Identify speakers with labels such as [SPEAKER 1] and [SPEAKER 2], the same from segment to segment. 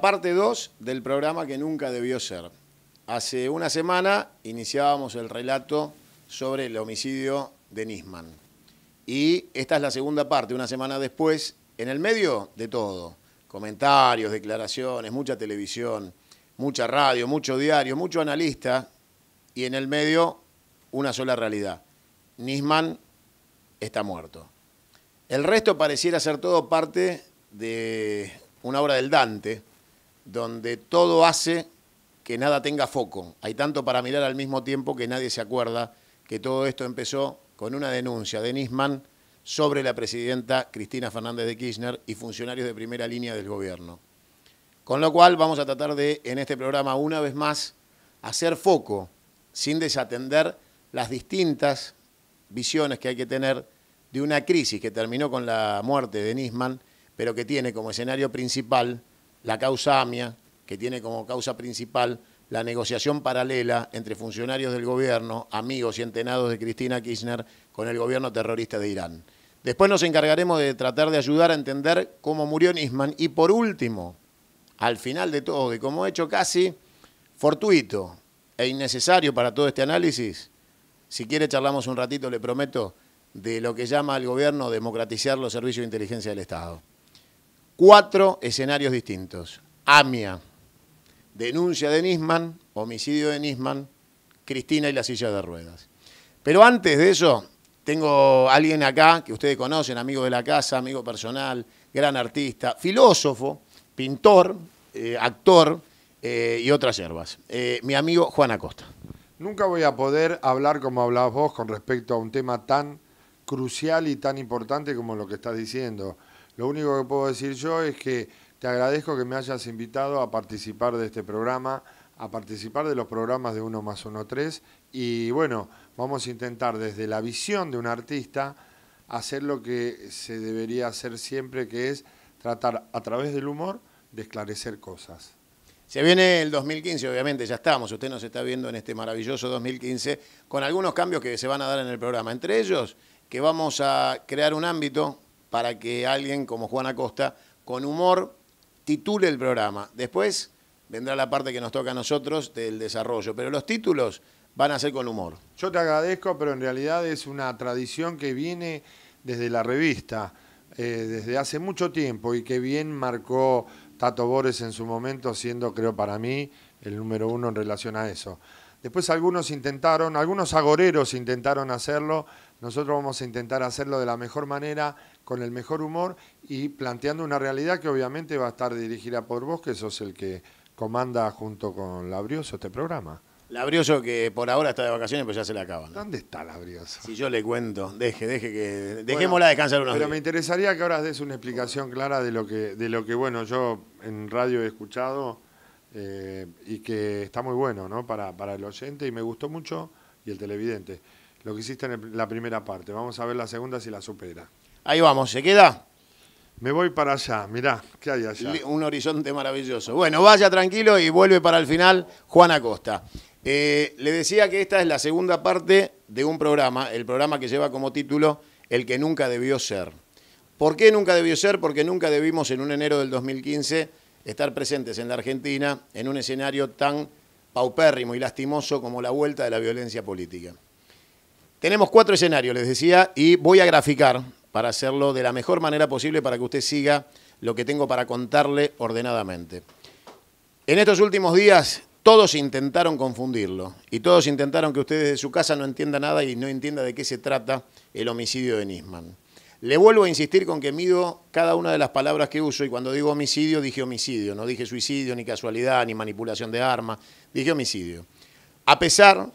[SPEAKER 1] parte 2 del programa que nunca debió ser. Hace una semana iniciábamos el relato sobre el homicidio de Nisman. Y esta es la segunda parte, una semana después, en el medio de todo. Comentarios, declaraciones, mucha televisión, mucha radio, mucho diario, mucho analista. Y en el medio, una sola realidad. Nisman está muerto. El resto pareciera ser todo parte de una obra del Dante, donde todo hace que nada tenga foco. Hay tanto para mirar al mismo tiempo que nadie se acuerda que todo esto empezó con una denuncia de Nisman sobre la presidenta Cristina Fernández de Kirchner y funcionarios de primera línea del gobierno. Con lo cual vamos a tratar de, en este programa, una vez más, hacer foco sin desatender las distintas visiones que hay que tener de una crisis que terminó con la muerte de Nisman, pero que tiene como escenario principal la causa AMIA, que tiene como causa principal la negociación paralela entre funcionarios del gobierno, amigos y entenados de Cristina Kirchner, con el gobierno terrorista de Irán. Después nos encargaremos de tratar de ayudar a entender cómo murió Nisman y por último, al final de todo, y como he hecho casi fortuito e innecesario para todo este análisis, si quiere charlamos un ratito, le prometo, de lo que llama el gobierno democratizar los servicios de inteligencia del Estado cuatro escenarios distintos. AMIA, denuncia de Nisman, homicidio de Nisman, Cristina y la silla de ruedas. Pero antes de eso, tengo alguien acá que ustedes conocen, amigo de la casa, amigo personal, gran artista, filósofo, pintor, eh, actor eh, y otras hierbas. Eh, mi amigo Juan Acosta.
[SPEAKER 2] Nunca voy a poder hablar como hablabas vos con respecto a un tema tan crucial y tan importante como lo que estás diciendo. Lo único que puedo decir yo es que te agradezco que me hayas invitado a participar de este programa, a participar de los programas de uno más uno 3 y bueno, vamos a intentar desde la visión de un artista hacer lo que se debería
[SPEAKER 1] hacer siempre, que es tratar a través del humor de esclarecer cosas. Se viene el 2015, obviamente, ya estamos, usted nos está viendo en este maravilloso 2015, con algunos cambios que se van a dar en el programa, entre ellos que vamos a crear un ámbito, para que alguien como Juan Acosta, con humor, titule el programa. Después vendrá la parte que nos toca a nosotros del desarrollo, pero los títulos van a ser con humor. Yo te
[SPEAKER 2] agradezco, pero en realidad es una tradición que viene desde la revista, eh, desde hace mucho tiempo y que bien marcó Tato Bores en su momento, siendo, creo, para mí el número uno en relación a eso. Después algunos intentaron, algunos agoreros intentaron hacerlo, nosotros vamos a intentar hacerlo de la mejor manera, con el mejor humor y planteando una realidad que obviamente va a estar dirigida por vos, que sos el que comanda junto con Labrioso este programa.
[SPEAKER 1] Labrioso que por ahora está de vacaciones, pero ya se le acaba. ¿Dónde está Labrioso? Si yo le cuento, deje, deje que dejémosla bueno, descansar unos Pero me
[SPEAKER 2] interesaría que ahora des una explicación clara de lo que de lo que bueno, yo en radio he escuchado eh, y que está muy bueno, ¿no? Para, para el oyente y me gustó mucho y el televidente lo que hiciste en la primera parte. Vamos a ver la segunda si la supera.
[SPEAKER 1] Ahí vamos, ¿se queda? Me voy para allá, mirá, ¿qué hay allá? Un horizonte maravilloso. Bueno, vaya tranquilo y vuelve para el final Juan Acosta. Eh, le decía que esta es la segunda parte de un programa, el programa que lleva como título El que nunca debió ser. ¿Por qué nunca debió ser? Porque nunca debimos en un enero del 2015 estar presentes en la Argentina en un escenario tan paupérrimo y lastimoso como la vuelta de la violencia política. Tenemos cuatro escenarios, les decía, y voy a graficar para hacerlo de la mejor manera posible para que usted siga lo que tengo para contarle ordenadamente. En estos últimos días todos intentaron confundirlo y todos intentaron que usted desde su casa no entienda nada y no entienda de qué se trata el homicidio de Nisman. Le vuelvo a insistir con que mido cada una de las palabras que uso y cuando digo homicidio dije homicidio, no dije suicidio, ni casualidad, ni manipulación de armas, dije homicidio. A pesar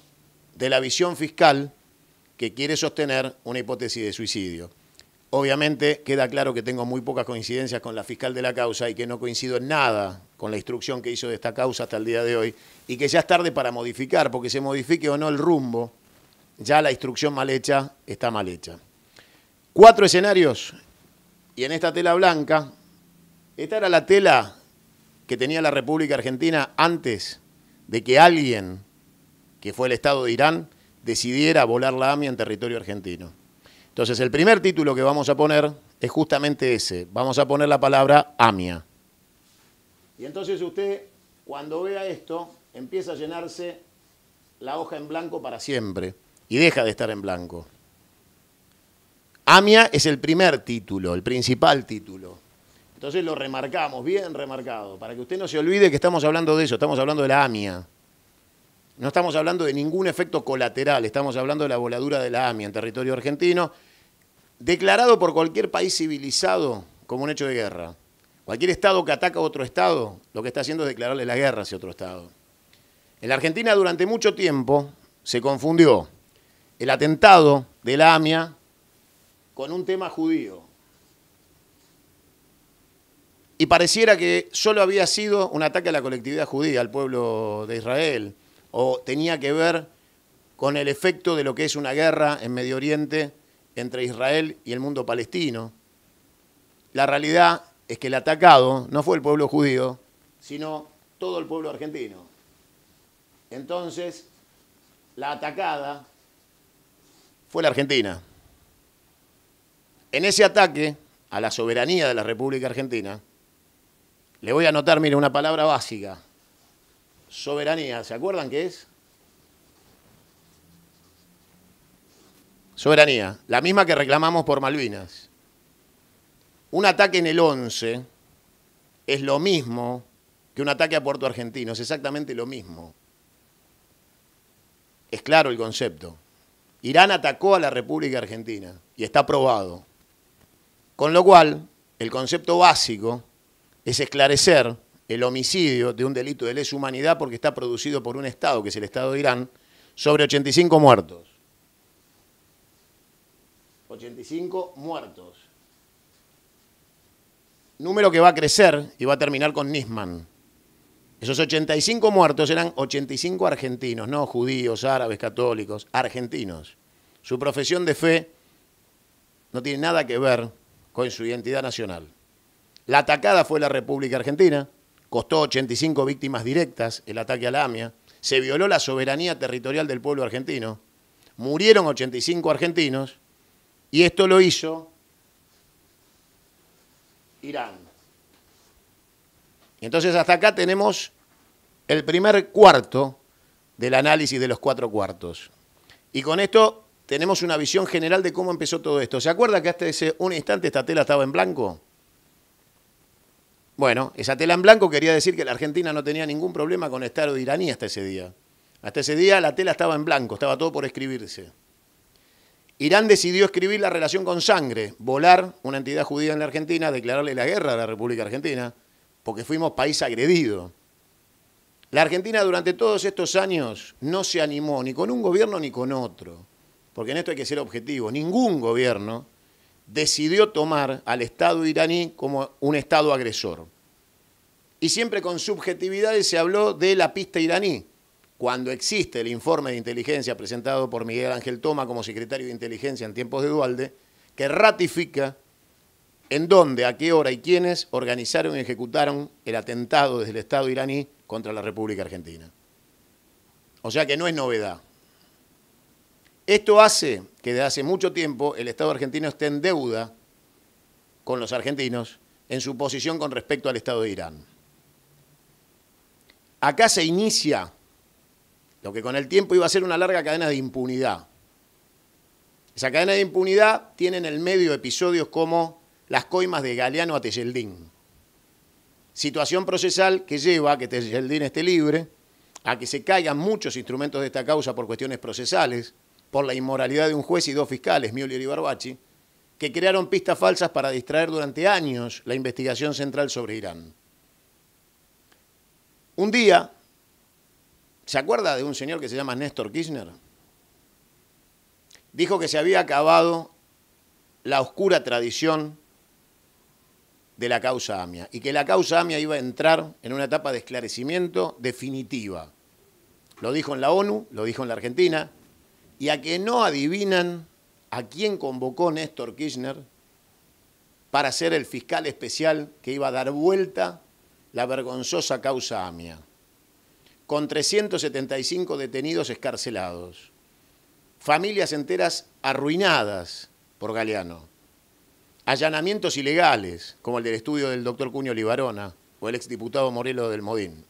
[SPEAKER 1] de la visión fiscal, que quiere sostener una hipótesis de suicidio. Obviamente queda claro que tengo muy pocas coincidencias con la fiscal de la causa y que no coincido en nada con la instrucción que hizo de esta causa hasta el día de hoy y que ya es tarde para modificar, porque se modifique o no el rumbo, ya la instrucción mal hecha está mal hecha. Cuatro escenarios y en esta tela blanca, esta era la tela que tenía la República Argentina antes de que alguien, que fue el Estado de Irán, decidiera volar la AMIA en territorio argentino. Entonces, el primer título que vamos a poner es justamente ese. Vamos a poner la palabra AMIA. Y entonces usted, cuando vea esto, empieza a llenarse la hoja en blanco para siempre y deja de estar en blanco. AMIA es el primer título, el principal título. Entonces lo remarcamos, bien remarcado, para que usted no se olvide que estamos hablando de eso, estamos hablando de la AMIA. No estamos hablando de ningún efecto colateral, estamos hablando de la voladura de la AMIA en territorio argentino, declarado por cualquier país civilizado como un hecho de guerra. Cualquier Estado que ataca a otro Estado, lo que está haciendo es declararle la guerra a ese otro Estado. En la Argentina durante mucho tiempo se confundió el atentado de la AMIA con un tema judío. Y pareciera que solo había sido un ataque a la colectividad judía, al pueblo de Israel, o tenía que ver con el efecto de lo que es una guerra en Medio Oriente entre Israel y el mundo palestino. La realidad es que el atacado no fue el pueblo judío, sino todo el pueblo argentino. Entonces, la atacada fue la Argentina. En ese ataque a la soberanía de la República Argentina, le voy a anotar, mire, una palabra básica, soberanía, ¿se acuerdan qué es? Soberanía, la misma que reclamamos por Malvinas. Un ataque en el 11 es lo mismo que un ataque a Puerto Argentino, es exactamente lo mismo. Es claro el concepto. Irán atacó a la República Argentina y está probado. Con lo cual, el concepto básico es esclarecer el homicidio de un delito de lesa humanidad porque está producido por un Estado, que es el Estado de Irán, sobre 85 muertos. 85 muertos. Número que va a crecer y va a terminar con Nisman. Esos 85 muertos eran 85 argentinos, no judíos, árabes, católicos, argentinos. Su profesión de fe no tiene nada que ver con su identidad nacional. La atacada fue la República Argentina, costó 85 víctimas directas el ataque a la AMIA, se violó la soberanía territorial del pueblo argentino, murieron 85 argentinos y esto lo hizo Irán. entonces hasta acá tenemos el primer cuarto del análisis de los cuatro cuartos. Y con esto tenemos una visión general de cómo empezó todo esto. ¿Se acuerda que hasta ese un instante esta tela estaba en blanco? Bueno, esa tela en blanco quería decir que la Argentina no tenía ningún problema con el Estado iraní hasta ese día. Hasta ese día la tela estaba en blanco, estaba todo por escribirse. Irán decidió escribir la relación con sangre, volar una entidad judía en la Argentina, declararle la guerra a la República Argentina, porque fuimos país agredido. La Argentina durante todos estos años no se animó ni con un gobierno ni con otro, porque en esto hay que ser objetivo. Ningún gobierno decidió tomar al Estado iraní como un Estado agresor. Y siempre con subjetividades se habló de la pista iraní, cuando existe el informe de inteligencia presentado por Miguel Ángel Toma como secretario de inteligencia en tiempos de Dualde, que ratifica en dónde, a qué hora y quiénes organizaron y ejecutaron el atentado desde el Estado iraní contra la República Argentina. O sea que no es novedad. Esto hace que desde hace mucho tiempo el Estado argentino esté en deuda con los argentinos en su posición con respecto al Estado de Irán. Acá se inicia lo que con el tiempo iba a ser una larga cadena de impunidad. Esa cadena de impunidad tiene en el medio episodios como las coimas de Galeano a Teyeldín. Situación procesal que lleva a que Teyeldín esté libre, a que se caigan muchos instrumentos de esta causa por cuestiones procesales, por la inmoralidad de un juez y dos fiscales, Müller y Barbachi, que crearon pistas falsas para distraer durante años la investigación central sobre Irán. Un día, ¿se acuerda de un señor que se llama Néstor Kirchner? Dijo que se había acabado la oscura tradición de la causa AMIA y que la causa AMIA iba a entrar en una etapa de esclarecimiento definitiva. Lo dijo en la ONU, lo dijo en la Argentina, y a que no adivinan a quién convocó Néstor Kirchner para ser el fiscal especial que iba a dar vuelta la vergonzosa causa AMIA, con 375 detenidos escarcelados, familias enteras arruinadas por Galeano, allanamientos ilegales, como el del estudio del doctor Cuño Libarona o el exdiputado Morelo del Modín,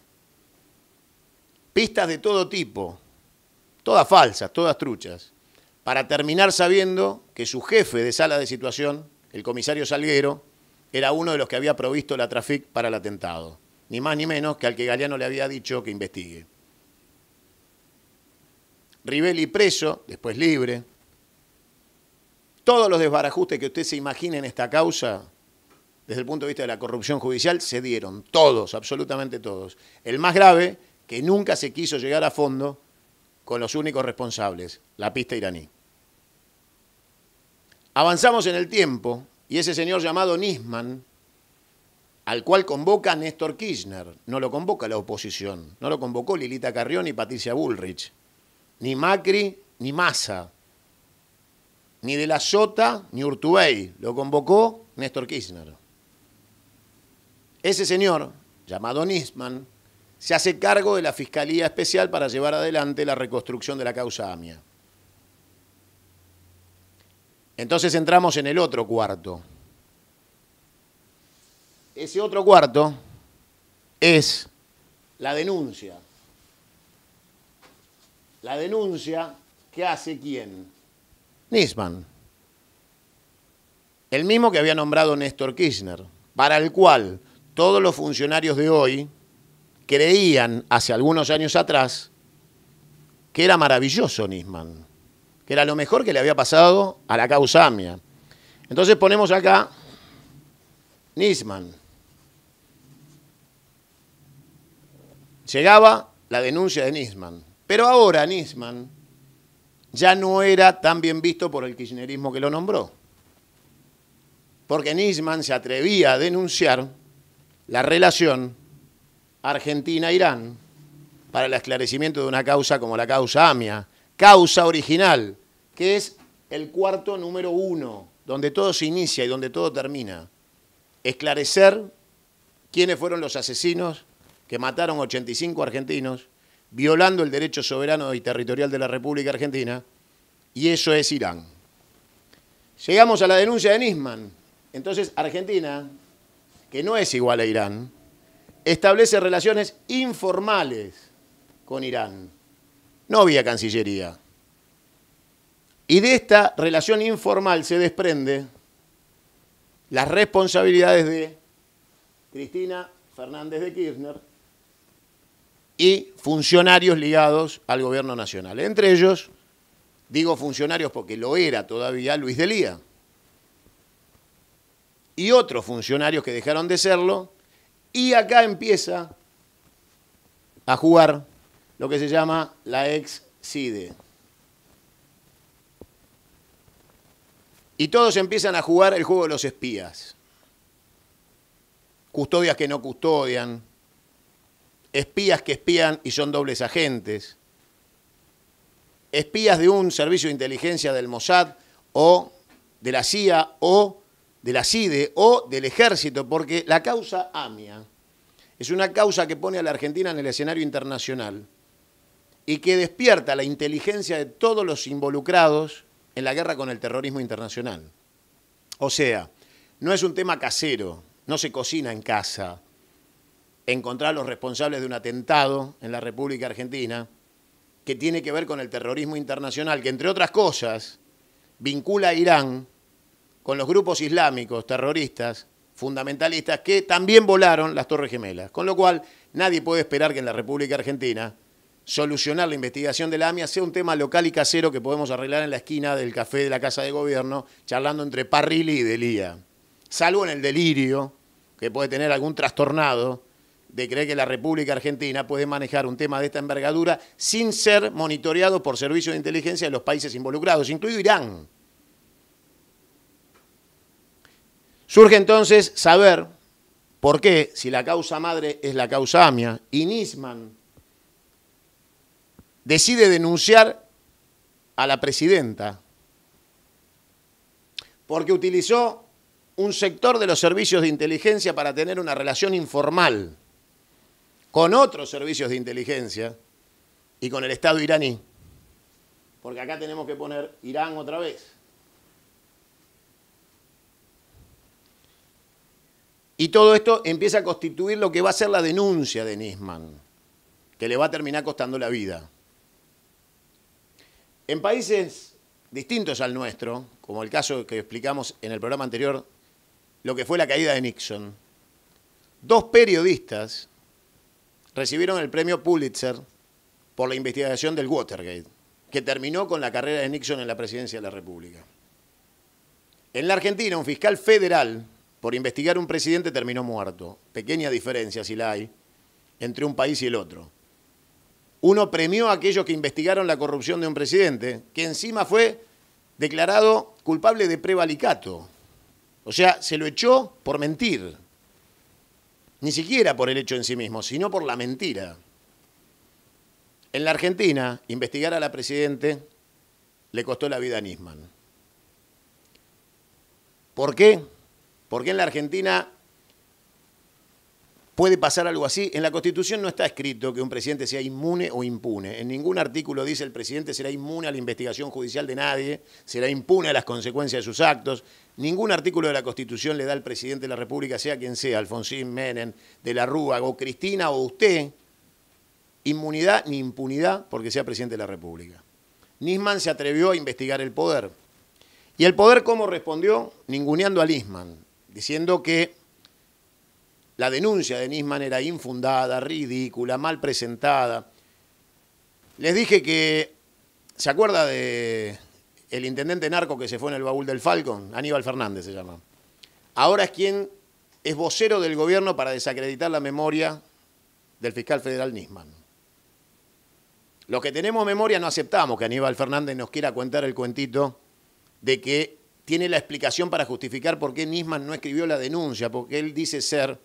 [SPEAKER 1] pistas de todo tipo, todas falsas, todas truchas, para terminar sabiendo que su jefe de sala de situación, el comisario Salguero, era uno de los que había provisto la Trafic para el atentado, ni más ni menos que al que Galeano le había dicho que investigue. Rivelli preso, después libre. Todos los desbarajustes que usted se imagine en esta causa, desde el punto de vista de la corrupción judicial, se dieron, todos, absolutamente todos. El más grave, que nunca se quiso llegar a fondo con los únicos responsables, la pista iraní. Avanzamos en el tiempo y ese señor llamado Nisman, al cual convoca Néstor Kirchner, no lo convoca la oposición, no lo convocó Lilita Carrión ni Patricia Bullrich, ni Macri ni Massa, ni de la Sota ni Urtubey, lo convocó Néstor Kirchner. Ese señor, llamado Nisman, se hace cargo de la Fiscalía Especial para llevar adelante la reconstrucción de la causa AMIA. Entonces entramos en el otro cuarto. Ese otro cuarto es la denuncia. La denuncia que hace quién? Nisman. El mismo que había nombrado Néstor Kirchner, para el cual todos los funcionarios de hoy, creían hace algunos años atrás que era maravilloso Nisman, que era lo mejor que le había pasado a la causa Entonces ponemos acá Nisman. Llegaba la denuncia de Nisman. Pero ahora Nisman ya no era tan bien visto por el kirchnerismo que lo nombró. Porque Nisman se atrevía a denunciar la relación Argentina-Irán para el esclarecimiento de una causa como la causa AMIA, causa original, que es el cuarto número uno, donde todo se inicia y donde todo termina. Esclarecer quiénes fueron los asesinos que mataron 85 argentinos, violando el derecho soberano y territorial de la República Argentina, y eso es Irán. Llegamos a la denuncia de Nisman. Entonces, Argentina, que no es igual a Irán, establece relaciones informales con Irán, no había Cancillería. Y de esta relación informal se desprende las responsabilidades de Cristina Fernández de Kirchner y funcionarios ligados al gobierno nacional. Entre ellos, digo funcionarios porque lo era todavía Luis Delía. Y otros funcionarios que dejaron de serlo y acá empieza a jugar lo que se llama la ex side Y todos empiezan a jugar el juego de los espías. Custodias que no custodian, espías que espían y son dobles agentes, espías de un servicio de inteligencia del Mossad o de la CIA o de la CIDE o del ejército, porque la causa AMIA es una causa que pone a la Argentina en el escenario internacional y que despierta la inteligencia de todos los involucrados en la guerra con el terrorismo internacional. O sea, no es un tema casero, no se cocina en casa encontrar a los responsables de un atentado en la República Argentina que tiene que ver con el terrorismo internacional, que entre otras cosas vincula a Irán con los grupos islámicos, terroristas, fundamentalistas, que también volaron las Torres Gemelas. Con lo cual, nadie puede esperar que en la República Argentina solucionar la investigación de la AMIA sea un tema local y casero que podemos arreglar en la esquina del café de la Casa de Gobierno, charlando entre Parrilli y Delía. Salvo en el delirio que puede tener algún trastornado de creer que la República Argentina puede manejar un tema de esta envergadura sin ser monitoreado por servicios de inteligencia de los países involucrados, incluido Irán. Surge entonces saber por qué, si la causa madre es la causa amia, y Nisman decide denunciar a la presidenta porque utilizó un sector de los servicios de inteligencia para tener una relación informal con otros servicios de inteligencia y con el Estado iraní. Porque acá tenemos que poner Irán otra vez. Y todo esto empieza a constituir lo que va a ser la denuncia de Nisman, que le va a terminar costando la vida. En países distintos al nuestro, como el caso que explicamos en el programa anterior, lo que fue la caída de Nixon, dos periodistas recibieron el premio Pulitzer por la investigación del Watergate, que terminó con la carrera de Nixon en la presidencia de la República. En la Argentina, un fiscal federal por investigar un presidente terminó muerto. Pequeña diferencia, si la hay, entre un país y el otro. Uno premió a aquellos que investigaron la corrupción de un presidente, que encima fue declarado culpable de prevalicato. O sea, se lo echó por mentir. Ni siquiera por el hecho en sí mismo, sino por la mentira. En la Argentina, investigar a la presidente le costó la vida a Nisman. ¿Por qué? Porque en la Argentina puede pasar algo así. En la Constitución no está escrito que un presidente sea inmune o impune. En ningún artículo dice el presidente será inmune a la investigación judicial de nadie, será impune a las consecuencias de sus actos. Ningún artículo de la Constitución le da al presidente de la República, sea quien sea, Alfonsín, Menem, de la Rúa o Cristina o usted, inmunidad ni impunidad porque sea presidente de la República. Nisman se atrevió a investigar el poder. ¿Y el poder cómo respondió? Ninguneando a Nisman diciendo que la denuncia de Nisman era infundada, ridícula, mal presentada. Les dije que, ¿se acuerda de el intendente narco que se fue en el baúl del Falcon? Aníbal Fernández se llama. Ahora es quien es vocero del gobierno para desacreditar la memoria del fiscal federal Nisman. Los que tenemos memoria no aceptamos que Aníbal Fernández nos quiera contar el cuentito de que tiene la explicación para justificar por qué Nisman no escribió la denuncia, porque él dice ser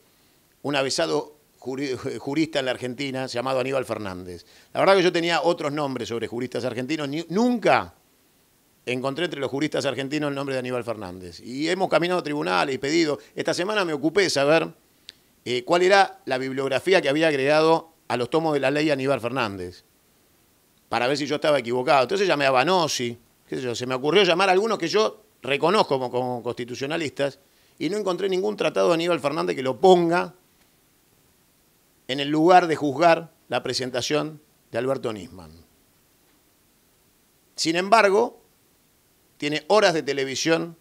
[SPEAKER 1] un avesado eh, jurista en la Argentina llamado Aníbal Fernández. La verdad que yo tenía otros nombres sobre juristas argentinos, nunca encontré entre los juristas argentinos el nombre de Aníbal Fernández. Y hemos caminado a tribunales y pedido. Esta semana me ocupé de saber eh, cuál era la bibliografía que había agregado a los tomos de la ley Aníbal Fernández, para ver si yo estaba equivocado. Entonces llamé a Banossi, qué se me ocurrió llamar a algunos que yo reconozco como, constitucionalistas, y no encontré ningún tratado de Aníbal Fernández que lo ponga en el lugar de juzgar la presentación de Alberto Nisman. Sin embargo, tiene horas de televisión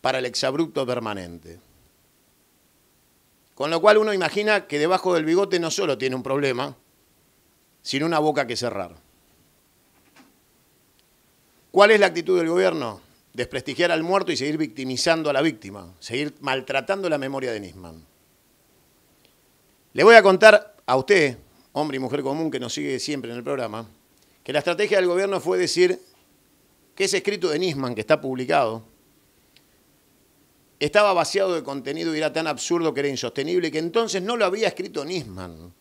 [SPEAKER 1] para el exabrupto permanente. Con lo cual uno imagina que debajo del bigote no solo tiene un problema, sino una boca que cerrar. ¿Cuál es la actitud del gobierno? desprestigiar al muerto y seguir victimizando a la víctima, seguir maltratando la memoria de Nisman. Le voy a contar a usted, hombre y mujer común que nos sigue siempre en el programa, que la estrategia del gobierno fue decir que ese escrito de Nisman que está publicado estaba vaciado de contenido y era tan absurdo que era insostenible que entonces no lo había escrito Nisman.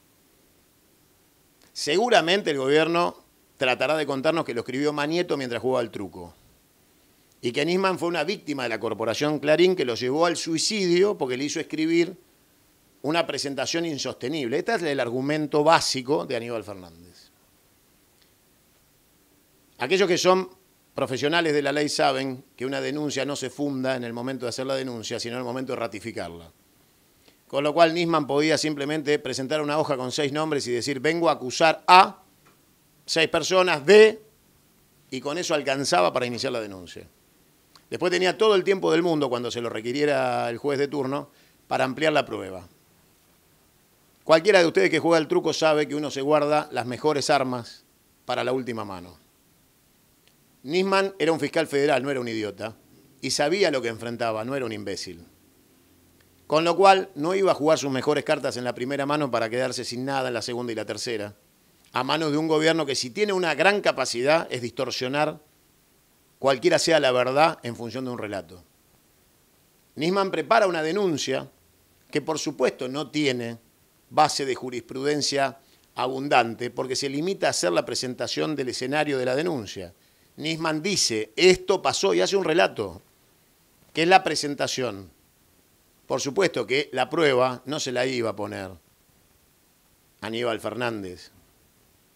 [SPEAKER 1] Seguramente el gobierno tratará de contarnos que lo escribió Manieto mientras jugaba el truco y que Nisman fue una víctima de la corporación Clarín que lo llevó al suicidio porque le hizo escribir una presentación insostenible. Este es el argumento básico de Aníbal Fernández. Aquellos que son profesionales de la ley saben que una denuncia no se funda en el momento de hacer la denuncia, sino en el momento de ratificarla. Con lo cual Nisman podía simplemente presentar una hoja con seis nombres y decir, vengo a acusar a seis personas de, y con eso alcanzaba para iniciar la denuncia. Después tenía todo el tiempo del mundo, cuando se lo requiriera el juez de turno, para ampliar la prueba. Cualquiera de ustedes que juega el truco sabe que uno se guarda las mejores armas para la última mano. Nisman era un fiscal federal, no era un idiota, y sabía lo que enfrentaba, no era un imbécil. Con lo cual, no iba a jugar sus mejores cartas en la primera mano para quedarse sin nada en la segunda y la tercera, a manos de un gobierno que si tiene una gran capacidad es distorsionar cualquiera sea la verdad en función de un relato. Nisman prepara una denuncia que por supuesto no tiene base de jurisprudencia abundante porque se limita a hacer la presentación del escenario de la denuncia. Nisman dice, esto pasó y hace un relato, que es la presentación. Por supuesto que la prueba no se la iba a poner Aníbal Fernández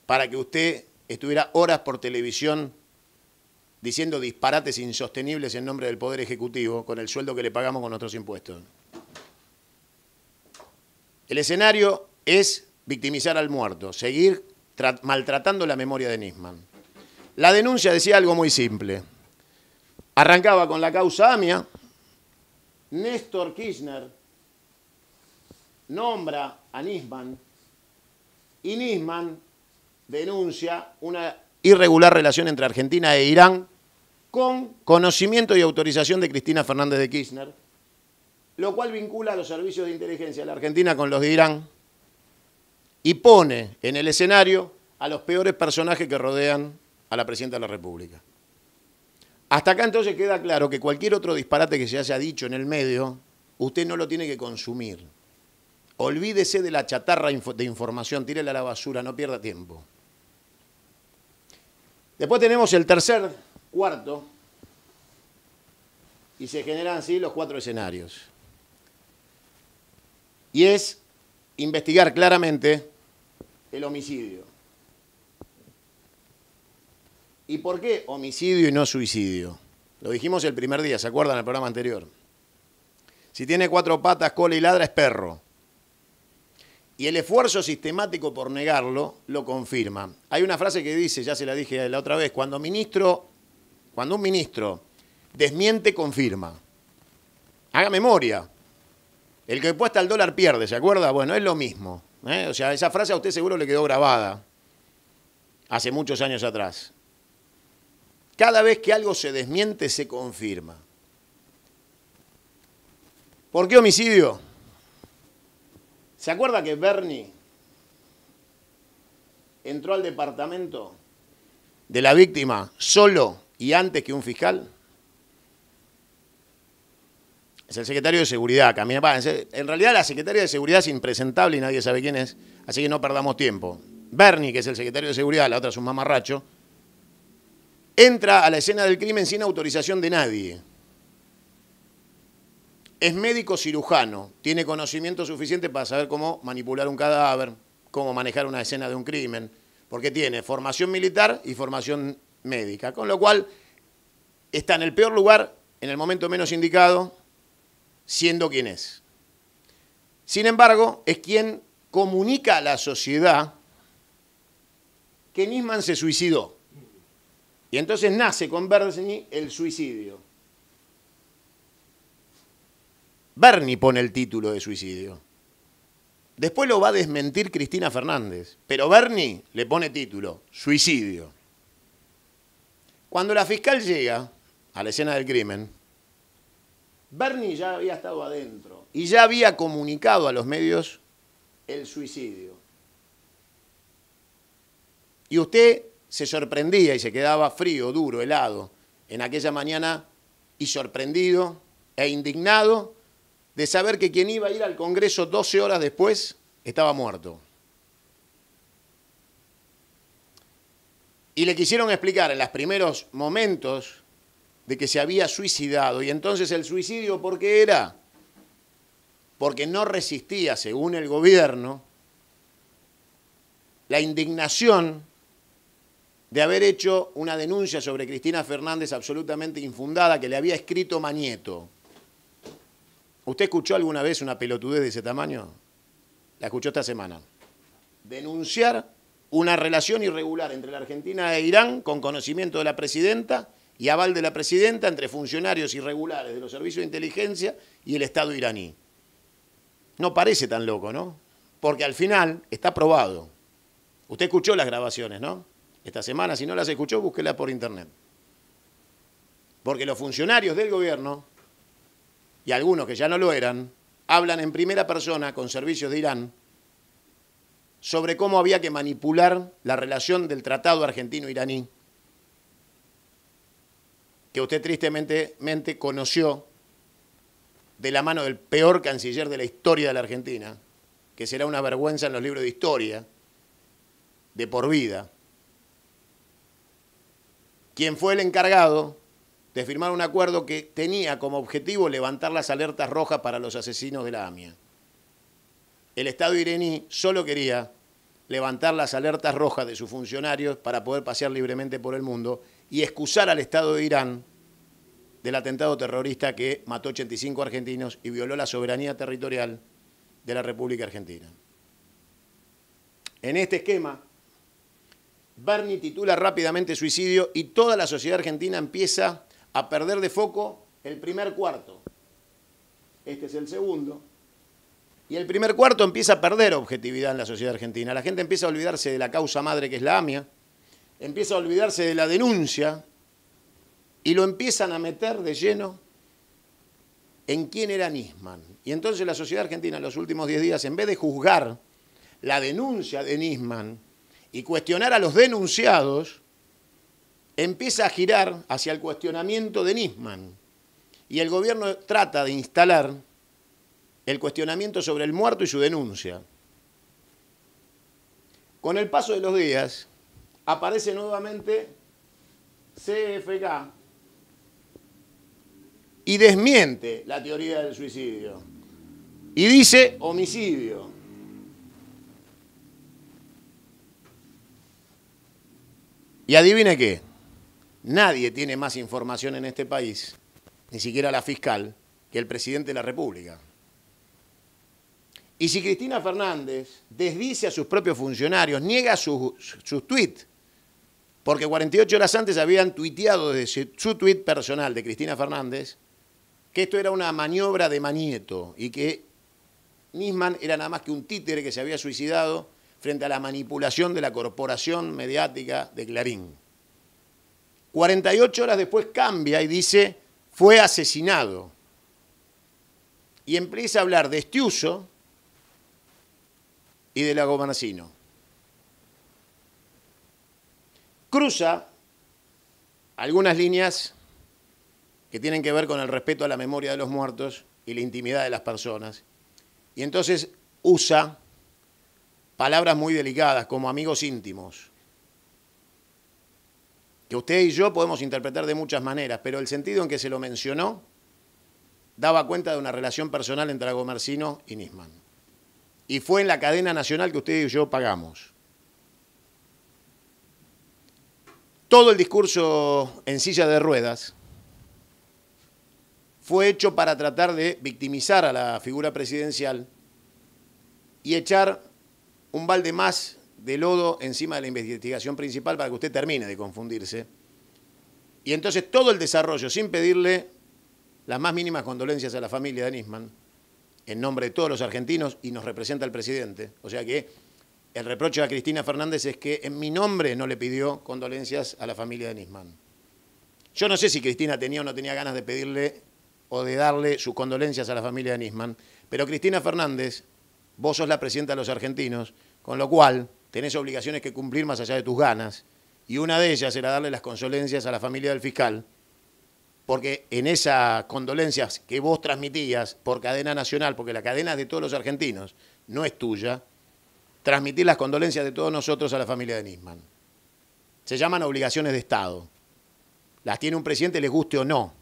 [SPEAKER 1] para que usted estuviera horas por televisión diciendo disparates insostenibles en nombre del Poder Ejecutivo con el sueldo que le pagamos con nuestros impuestos. El escenario es victimizar al muerto, seguir maltratando la memoria de Nisman. La denuncia decía algo muy simple. Arrancaba con la causa AMIA, Néstor Kirchner nombra a Nisman y Nisman denuncia una irregular relación entre Argentina e Irán con conocimiento y autorización de Cristina Fernández de Kirchner, lo cual vincula a los servicios de inteligencia de la Argentina con los de Irán y pone en el escenario a los peores personajes que rodean a la Presidenta de la República. Hasta acá entonces queda claro que cualquier otro disparate que se haya dicho en el medio, usted no lo tiene que consumir. Olvídese de la chatarra de información, tírela a la basura, no pierda tiempo. Después tenemos el tercer cuarto y se generan así los cuatro escenarios. Y es investigar claramente el homicidio. ¿Y por qué homicidio y no suicidio? Lo dijimos el primer día, ¿se acuerdan? el programa anterior. Si tiene cuatro patas, cola y ladra, es perro. Y el esfuerzo sistemático por negarlo lo confirma. Hay una frase que dice, ya se la dije la otra vez, cuando ministro cuando un ministro desmiente, confirma. Haga memoria. El que apuesta el dólar pierde, ¿se acuerda? Bueno, es lo mismo. ¿eh? O sea, esa frase a usted seguro le quedó grabada hace muchos años atrás. Cada vez que algo se desmiente, se confirma. ¿Por qué homicidio? ¿Se acuerda que Bernie entró al departamento de la víctima solo y antes que un fiscal es el secretario de Seguridad. en realidad la secretaria de Seguridad es impresentable y nadie sabe quién es, así que no perdamos tiempo. Bernie, que es el secretario de Seguridad, la otra es un mamarracho, entra a la escena del crimen sin autorización de nadie. Es médico cirujano, tiene conocimiento suficiente para saber cómo manipular un cadáver, cómo manejar una escena de un crimen, porque tiene formación militar y formación médica. Con lo cual, está en el peor lugar, en el momento menos indicado, siendo quien es. Sin embargo, es quien comunica a la sociedad que Nisman se suicidó. Y entonces nace con Bernie el suicidio. Bernie pone el título de suicidio. Después lo va a desmentir Cristina Fernández, pero Bernie le pone título, suicidio. Cuando la fiscal llega a la escena del crimen, Bernie ya había estado adentro y ya había comunicado a los medios el suicidio. Y usted se sorprendía y se quedaba frío, duro, helado en aquella mañana y sorprendido e indignado de saber que quien iba a ir al Congreso 12 horas después estaba muerto. Y le quisieron explicar en los primeros momentos de que se había suicidado. Y entonces el suicidio, ¿por qué era? Porque no resistía, según el gobierno, la indignación de haber hecho una denuncia sobre Cristina Fernández absolutamente infundada que le había escrito Mañeto. ¿Usted escuchó alguna vez una pelotudez de ese tamaño? La escuchó esta semana. Denunciar una relación irregular entre la Argentina e Irán con conocimiento de la presidenta y aval de la presidenta entre funcionarios irregulares de los servicios de inteligencia y el Estado iraní. No parece tan loco, ¿no? Porque al final está probado. Usted escuchó las grabaciones, ¿no? Esta semana, si no las escuchó, búsquela por internet. Porque los funcionarios del gobierno, y algunos que ya no lo eran, hablan en primera persona con servicios de Irán sobre cómo había que manipular la relación del tratado argentino-iraní, que usted tristemente conoció de la mano del peor canciller de la historia de la Argentina, que será una vergüenza en los libros de historia, de por vida, quien fue el encargado de firmar un acuerdo que tenía como objetivo levantar las alertas rojas para los asesinos de la AMIA. El Estado iraní solo quería levantar las alertas rojas de sus funcionarios para poder pasear libremente por el mundo y excusar al Estado de Irán del atentado terrorista que mató 85 argentinos y violó la soberanía territorial de la República Argentina. En este esquema, Bernie titula rápidamente Suicidio y toda la sociedad argentina empieza a perder de foco el primer cuarto. Este es el segundo. Y el primer cuarto empieza a perder objetividad en la sociedad argentina. La gente empieza a olvidarse de la causa madre que es la AMIA, empieza a olvidarse de la denuncia y lo empiezan a meter de lleno en quién era Nisman. Y entonces la sociedad argentina en los últimos 10 días, en vez de juzgar la denuncia de Nisman y cuestionar a los denunciados, empieza a girar hacia el cuestionamiento de Nisman. Y el gobierno trata de instalar el cuestionamiento sobre el muerto y su denuncia. Con el paso de los días, aparece nuevamente CFK y desmiente la teoría del suicidio. Y dice homicidio. Y adivine qué, nadie tiene más información en este país, ni siquiera la fiscal, que el presidente de la República. Y si Cristina Fernández desdice a sus propios funcionarios, niega sus, tuits, tweets, porque 48 horas antes habían tuiteado desde su tweet personal de Cristina Fernández que esto era una maniobra de Manieto y que Nisman era nada más que un títere que se había suicidado frente a la manipulación de la corporación mediática de Clarín. 48 horas después cambia y dice, fue asesinado. Y empieza a hablar de uso y de Lago Manacino. Cruza algunas líneas que tienen que ver con el respeto a la memoria de los muertos y la intimidad de las personas. Y entonces usa palabras muy delicadas como amigos íntimos, que usted y yo podemos interpretar de muchas maneras, pero el sentido en que se lo mencionó daba cuenta de una relación personal entre Agomarcino y Nisman y fue en la cadena nacional que usted y yo pagamos. Todo el discurso en silla de ruedas fue hecho para tratar de victimizar a la figura presidencial y echar un balde más de lodo encima de la investigación principal para que usted termine de confundirse. Y entonces todo el desarrollo, sin pedirle las más mínimas condolencias a la familia de Nisman, en nombre de todos los argentinos y nos representa el presidente. O sea que el reproche a Cristina Fernández es que en mi nombre no le pidió condolencias a la familia de Nisman. Yo no sé si Cristina tenía o no tenía ganas de pedirle o de darle sus condolencias a la familia de Nisman, pero Cristina Fernández, vos sos la presidenta de los argentinos, con lo cual tenés obligaciones que cumplir más allá de tus ganas, y una de ellas era darle las condolencias a la familia del fiscal, porque en esas condolencias que vos transmitías por cadena nacional, porque la cadena de todos los argentinos, no es tuya, transmitir las condolencias de todos nosotros a la familia de Nisman. Se llaman obligaciones de Estado. Las tiene un presidente, les guste o no.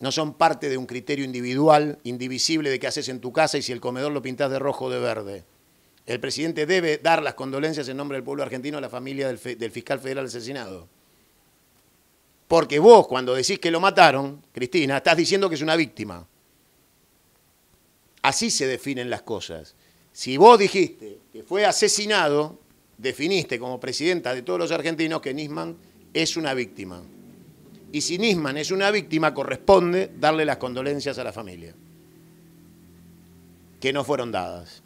[SPEAKER 1] No son parte de un criterio individual, indivisible de qué haces en tu casa y si el comedor lo pintas de rojo o de verde. El presidente debe dar las condolencias en nombre del pueblo argentino a la familia del fiscal federal asesinado. Porque vos cuando decís que lo mataron, Cristina, estás diciendo que es una víctima. Así se definen las cosas. Si vos dijiste que fue asesinado, definiste como presidenta de todos los argentinos que Nisman es una víctima. Y si Nisman es una víctima, corresponde darle las condolencias a la familia, que no fueron dadas.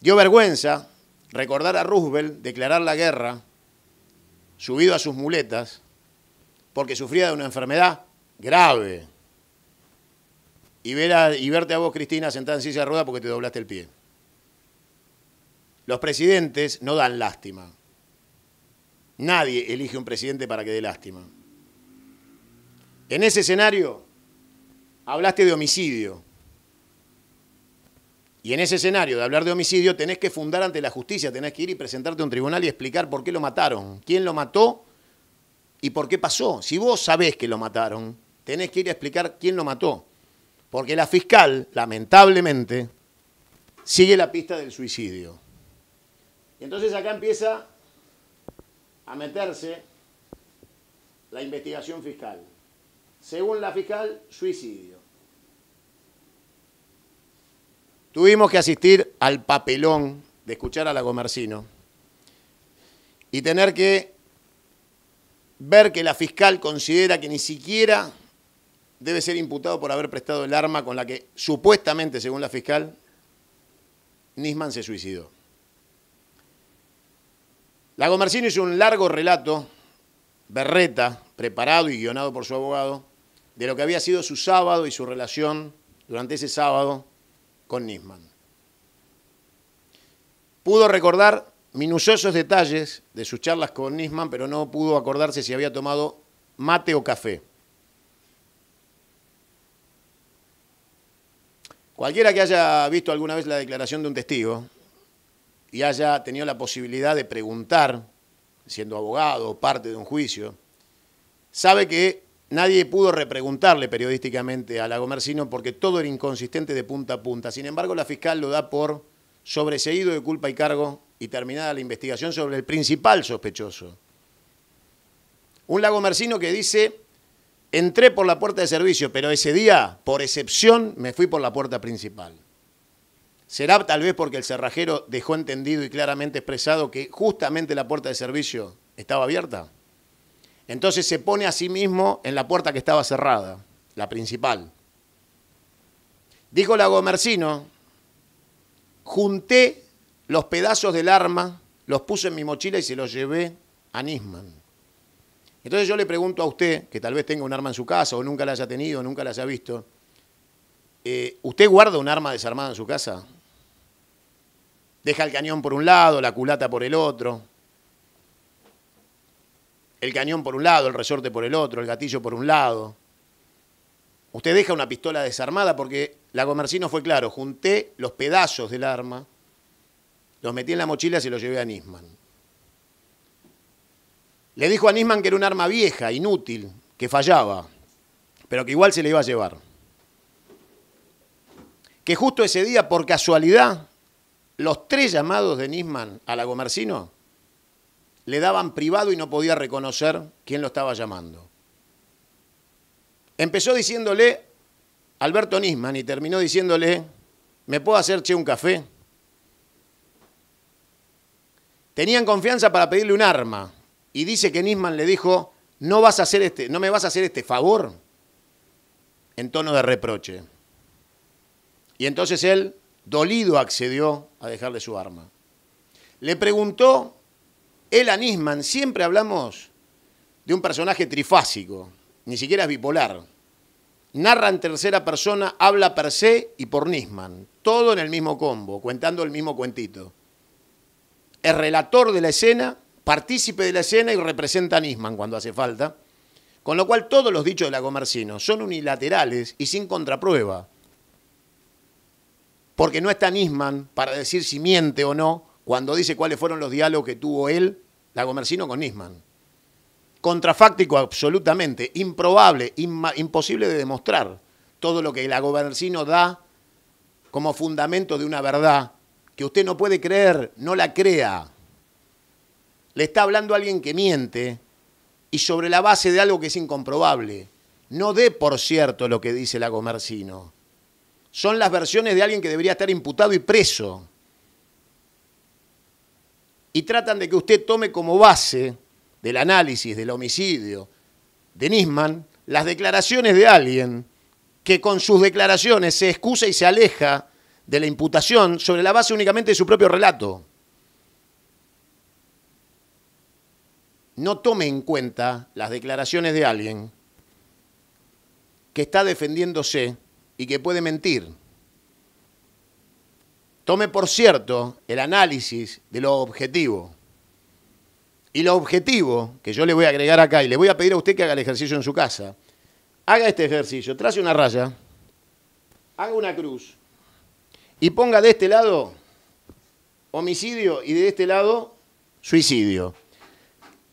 [SPEAKER 1] Dio vergüenza recordar a Roosevelt declarar la guerra subido a sus muletas porque sufría de una enfermedad grave. Y, ver y verte a vos, Cristina, sentada en silla de ruedas porque te doblaste el pie. Los presidentes no dan lástima. Nadie elige un presidente para que dé lástima. En ese escenario, hablaste de homicidio. Y en ese escenario de hablar de homicidio tenés que fundar ante la justicia, tenés que ir y presentarte a un tribunal y explicar por qué lo mataron, quién lo mató y por qué pasó. Si vos sabés que lo mataron, tenés que ir a explicar quién lo mató. Porque la fiscal, lamentablemente, sigue la pista del suicidio. Y entonces acá empieza a meterse la investigación fiscal. Según la fiscal, suicidio. Tuvimos que asistir al papelón de escuchar a la y tener que ver que la fiscal considera que ni siquiera debe ser imputado por haber prestado el arma con la que supuestamente, según la fiscal, Nisman se suicidó. La hizo un largo relato, berreta, preparado y guionado por su abogado, de lo que había sido su sábado y su relación durante ese sábado con Nisman. Pudo recordar minuciosos detalles de sus charlas con Nisman, pero no pudo acordarse si había tomado mate o café. Cualquiera que haya visto alguna vez la declaración de un testigo y haya tenido la posibilidad de preguntar, siendo abogado o parte de un juicio, sabe que Nadie pudo repreguntarle periodísticamente a Lagomercino porque todo era inconsistente de punta a punta. Sin embargo, la fiscal lo da por sobreseído de culpa y cargo y terminada la investigación sobre el principal sospechoso. Un Lagomercino que dice, entré por la puerta de servicio, pero ese día, por excepción, me fui por la puerta principal. Será tal vez porque el cerrajero dejó entendido y claramente expresado que justamente la puerta de servicio estaba abierta. Entonces se pone a sí mismo en la puerta que estaba cerrada, la principal. Dijo Lagomercino, junté los pedazos del arma, los puse en mi mochila y se los llevé a Nisman. Entonces yo le pregunto a usted, que tal vez tenga un arma en su casa o nunca la haya tenido, nunca la haya visto, eh, ¿usted guarda un arma desarmada en su casa? Deja el cañón por un lado, la culata por el otro el cañón por un lado, el resorte por el otro, el gatillo por un lado. Usted deja una pistola desarmada porque la Gomercino fue claro, junté los pedazos del arma, los metí en la mochila y se los llevé a Nisman. Le dijo a Nisman que era un arma vieja, inútil, que fallaba, pero que igual se le iba a llevar. Que justo ese día, por casualidad, los tres llamados de Nisman a la Gomercino le daban privado y no podía reconocer quién lo estaba llamando. Empezó diciéndole Alberto Nisman y terminó diciéndole, ¿me puedo hacer che un café? Tenían confianza para pedirle un arma y dice que Nisman le dijo, no, vas a hacer este, no me vas a hacer este favor, en tono de reproche. Y entonces él, dolido, accedió a dejarle su arma. Le preguntó el Nisman siempre hablamos de un personaje trifásico, ni siquiera es bipolar. Narra en tercera persona, habla per se y por Nisman, todo en el mismo combo, cuentando el mismo cuentito. Es relator de la escena, partícipe de la escena y representa a Nisman cuando hace falta. Con lo cual todos los dichos de la son unilaterales y sin contraprueba. Porque no está Nisman para decir si miente o no, cuando dice cuáles fueron los diálogos que tuvo él, Lagomercino, con Nisman. Contrafáctico absolutamente, improbable, imposible de demostrar todo lo que Lagomercino da como fundamento de una verdad que usted no puede creer, no la crea. Le está hablando a alguien que miente y sobre la base de algo que es incomprobable. No dé por cierto lo que dice Lagomercino. Son las versiones de alguien que debería estar imputado y preso y tratan de que usted tome como base del análisis del homicidio de Nisman las declaraciones de alguien que con sus declaraciones se excusa y se aleja de la imputación sobre la base únicamente de su propio relato. No tome en cuenta las declaraciones de alguien que está defendiéndose y que puede mentir. Tome por cierto el análisis de lo objetivo. Y lo objetivo que yo le voy a agregar acá, y le voy a pedir a usted que haga el ejercicio en su casa, haga este ejercicio, trace una raya, haga una cruz y ponga de este lado homicidio y de este lado suicidio.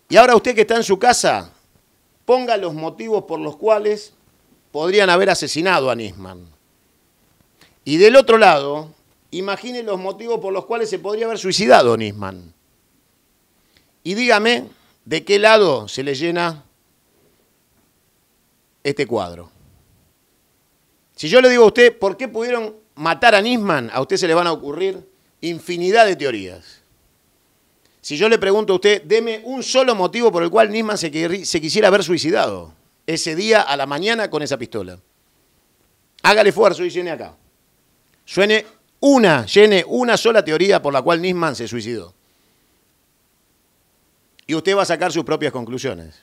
[SPEAKER 1] Y ahora usted que está en su casa, ponga los motivos por los cuales podrían haber asesinado a Nisman. Y del otro lado, Imaginen los motivos por los cuales se podría haber suicidado Nisman. Y dígame de qué lado se le llena este cuadro. Si yo le digo a usted por qué pudieron matar a Nisman, a usted se le van a ocurrir infinidad de teorías. Si yo le pregunto a usted, deme un solo motivo por el cual Nisman se, quisiera haber suicidado ese día a la mañana con esa pistola. Hágale el esfuerzo y llene acá. Suene una, llene una sola teoría por la cual Nisman se suicidó. Y usted va a sacar sus propias conclusiones.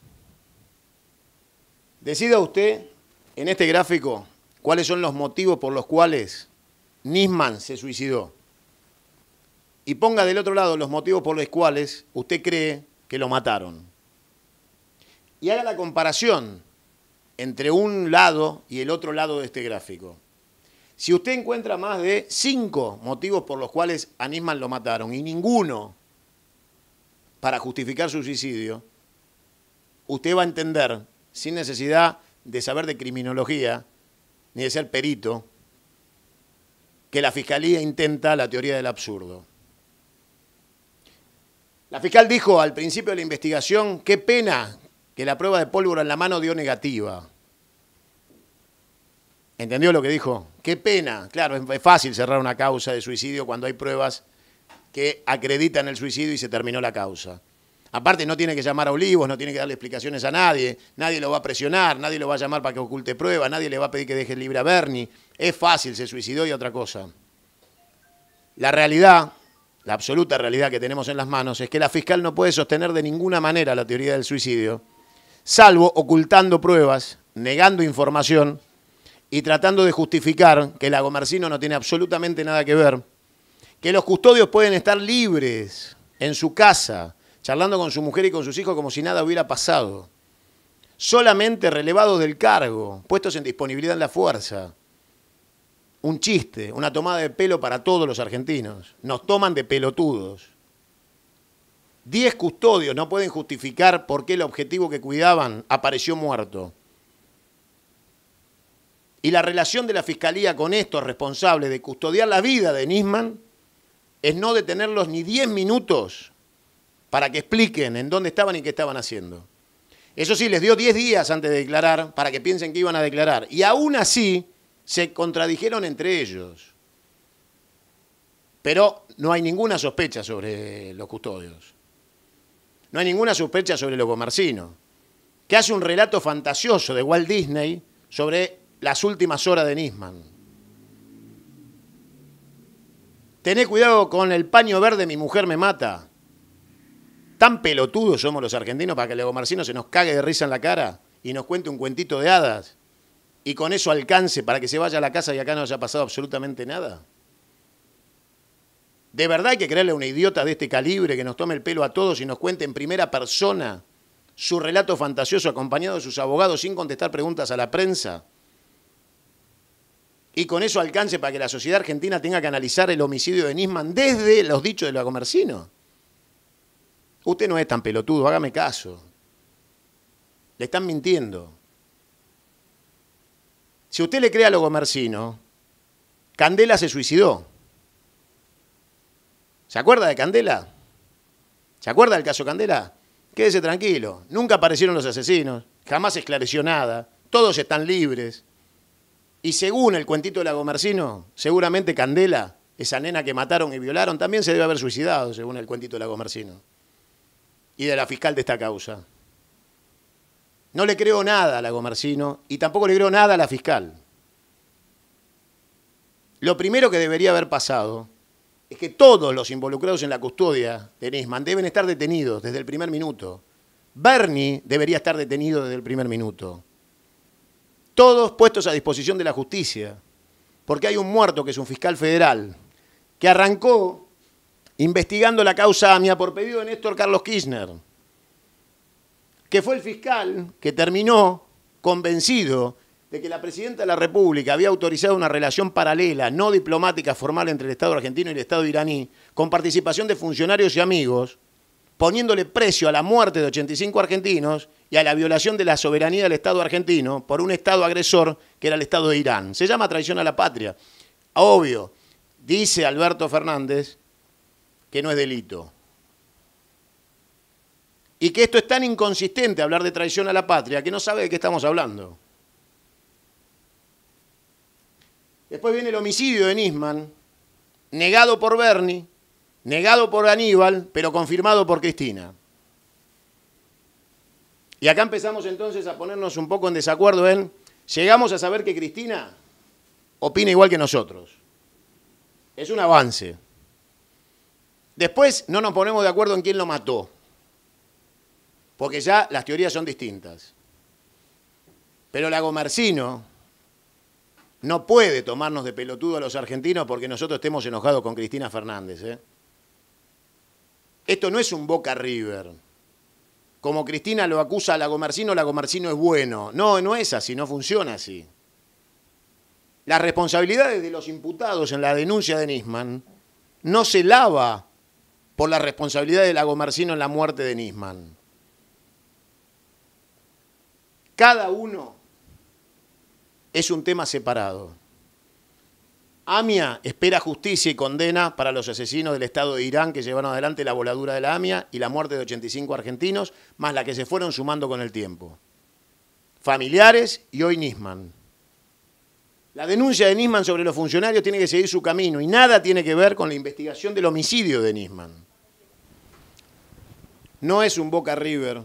[SPEAKER 1] Decida usted en este gráfico cuáles son los motivos por los cuales Nisman se suicidó. Y ponga del otro lado los motivos por los cuales usted cree que lo mataron. Y haga la comparación entre un lado y el otro lado de este gráfico. Si usted encuentra más de cinco motivos por los cuales a Nisman lo mataron y ninguno para justificar su suicidio, usted va a entender, sin necesidad de saber de criminología ni de ser perito, que la fiscalía intenta la teoría del absurdo. La fiscal dijo al principio de la investigación, qué pena que la prueba de pólvora en la mano dio negativa. ¿Entendió lo que dijo? Qué pena. Claro, es fácil cerrar una causa de suicidio cuando hay pruebas que acreditan el suicidio y se terminó la causa. Aparte no tiene que llamar a Olivos, no tiene que darle explicaciones a nadie, nadie lo va a presionar, nadie lo va a llamar para que oculte pruebas, nadie le va a pedir que deje libre a Bernie. Es fácil, se suicidó y otra cosa. La realidad, la absoluta realidad que tenemos en las manos es que la fiscal no puede sostener de ninguna manera la teoría del suicidio, salvo ocultando pruebas, negando información y tratando de justificar que el Agomarcino no tiene absolutamente nada que ver, que los custodios pueden estar libres en su casa, charlando con su mujer y con sus hijos como si nada hubiera pasado, solamente relevados del cargo, puestos en disponibilidad en la fuerza. Un chiste, una tomada de pelo para todos los argentinos. Nos toman de pelotudos. Diez custodios no pueden justificar por qué el objetivo que cuidaban apareció muerto y la relación de la Fiscalía con estos responsables de custodiar la vida de Nisman es no detenerlos ni 10 minutos para que expliquen en dónde estaban y qué estaban haciendo. Eso sí, les dio 10 días antes de declarar para que piensen que iban a declarar. Y aún así se contradijeron entre ellos. Pero no hay ninguna sospecha sobre los custodios. No hay ninguna sospecha sobre los comarcinos Que hace un relato fantasioso de Walt Disney sobre las últimas horas de Nisman. Tené cuidado con el paño verde, mi mujer me mata. Tan pelotudos somos los argentinos para que el Marcino se nos cague de risa en la cara y nos cuente un cuentito de hadas y con eso alcance para que se vaya a la casa y acá no haya pasado absolutamente nada. ¿De verdad hay que creerle a una idiota de este calibre que nos tome el pelo a todos y nos cuente en primera persona su relato fantasioso acompañado de sus abogados sin contestar preguntas a la prensa? y con eso alcance para que la sociedad argentina tenga que analizar el homicidio de Nisman desde los dichos de los comercinos. Usted no es tan pelotudo, hágame caso. Le están mintiendo. Si usted le cree a los Candela se suicidó. ¿Se acuerda de Candela? ¿Se acuerda del caso Candela? Quédese tranquilo, nunca aparecieron los asesinos, jamás se esclareció nada, todos están libres. Y según el cuentito la Lagomercino, seguramente Candela, esa nena que mataron y violaron, también se debe haber suicidado, según el cuentito la Lagomercino. Y de la fiscal de esta causa. No le creo nada a Lagomercino y tampoco le creo nada a la fiscal. Lo primero que debería haber pasado es que todos los involucrados en la custodia de Nisman deben estar detenidos desde el primer minuto. Bernie debería estar detenido desde el primer minuto todos puestos a disposición de la justicia, porque hay un muerto que es un fiscal federal, que arrancó investigando la causa AMIA por pedido de Néstor Carlos Kirchner, que fue el fiscal que terminó convencido de que la Presidenta de la República había autorizado una relación paralela, no diplomática formal entre el Estado argentino y el Estado iraní, con participación de funcionarios y amigos, poniéndole precio a la muerte de 85 argentinos y a la violación de la soberanía del Estado argentino por un Estado agresor que era el Estado de Irán. Se llama traición a la patria. Obvio, dice Alberto Fernández que no es delito. Y que esto es tan inconsistente hablar de traición a la patria que no sabe de qué estamos hablando. Después viene el homicidio de Nisman, negado por Bernie, negado por Aníbal, pero confirmado por Cristina. Y acá empezamos entonces a ponernos un poco en desacuerdo en, ¿eh? llegamos a saber que Cristina opina igual que nosotros. Es un avance. Después no nos ponemos de acuerdo en quién lo mató, porque ya las teorías son distintas. Pero Lagomarcino no puede tomarnos de pelotudo a los argentinos porque nosotros estemos enojados con Cristina Fernández. ¿eh? Esto no es un Boca River como Cristina lo acusa a la Lagomarcino es bueno. No, no es así, no funciona así. Las responsabilidades de los imputados en la denuncia de Nisman no se lava por la responsabilidad de gomercino en la muerte de Nisman. Cada uno es un tema separado. AMIA espera justicia y condena para los asesinos del Estado de Irán que llevaron adelante la voladura de la AMIA y la muerte de 85 argentinos, más la que se fueron sumando con el tiempo. Familiares y hoy Nisman. La denuncia de Nisman sobre los funcionarios tiene que seguir su camino y nada tiene que ver con la investigación del homicidio de Nisman. No es un Boca River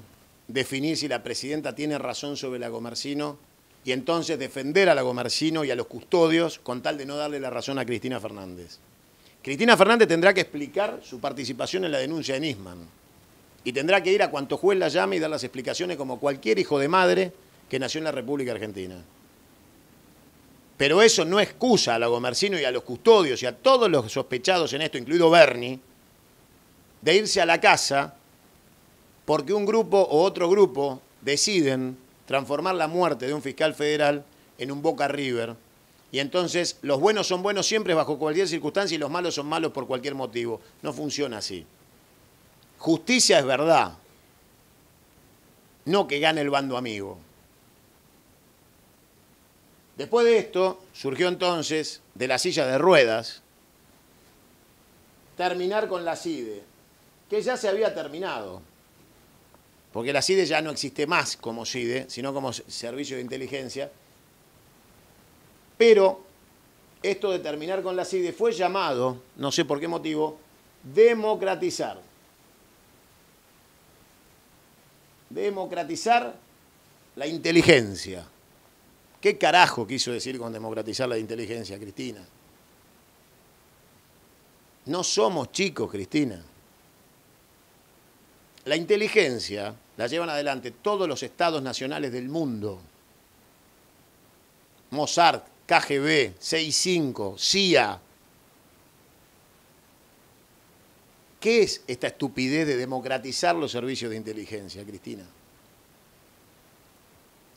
[SPEAKER 1] definir si la presidenta tiene razón sobre la Comercino y entonces defender a la gomercino y a los custodios con tal de no darle la razón a Cristina Fernández. Cristina Fernández tendrá que explicar su participación en la denuncia de Nisman y tendrá que ir a cuanto juez la llame y dar las explicaciones como cualquier hijo de madre que nació en la República Argentina. Pero eso no excusa a la gomercino y a los custodios y a todos los sospechados en esto, incluido Bernie, de irse a la casa porque un grupo o otro grupo deciden transformar la muerte de un fiscal federal en un Boca River. Y entonces los buenos son buenos siempre bajo cualquier circunstancia y los malos son malos por cualquier motivo. No funciona así. Justicia es verdad, no que gane el bando amigo. Después de esto surgió entonces de la silla de ruedas terminar con la CIDE, que ya se había terminado porque la CIDE ya no existe más como CIDE, sino como Servicio de Inteligencia, pero esto de terminar con la CIDE fue llamado, no sé por qué motivo, democratizar. Democratizar la inteligencia. ¿Qué carajo quiso decir con democratizar la inteligencia, Cristina? No somos chicos, Cristina. La inteligencia la llevan adelante todos los estados nacionales del mundo. Mozart, KGB, 65, CIA. ¿Qué es esta estupidez de democratizar los servicios de inteligencia, Cristina?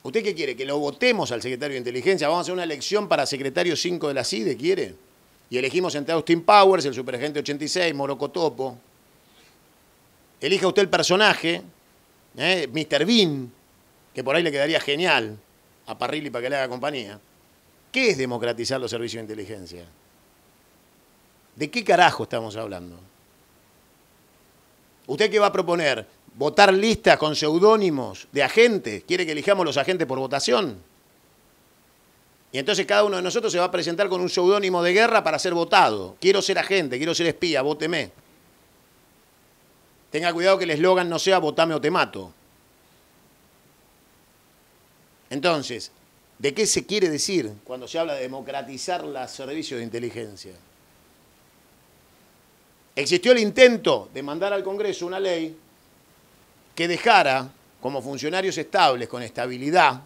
[SPEAKER 1] ¿Usted qué quiere? ¿Que lo votemos al secretario de inteligencia? ¿Vamos a hacer una elección para secretario 5 de la CIDE? ¿Quiere? Y elegimos entre Austin Powers, el superagente 86, Morocotopo. Elija usted el personaje, ¿Eh? Mr. Bean, que por ahí le quedaría genial a Parrilli para que le haga compañía. ¿Qué es democratizar los servicios de inteligencia? ¿De qué carajo estamos hablando? ¿Usted qué va a proponer? ¿Votar listas con seudónimos de agentes? ¿Quiere que elijamos los agentes por votación? Y entonces cada uno de nosotros se va a presentar con un seudónimo de guerra para ser votado. Quiero ser agente, quiero ser espía, vóteme. Tenga cuidado que el eslogan no sea votame o te mato. Entonces, ¿de qué se quiere decir cuando se habla de democratizar los servicios de inteligencia? Existió el intento de mandar al Congreso una ley que dejara como funcionarios estables con estabilidad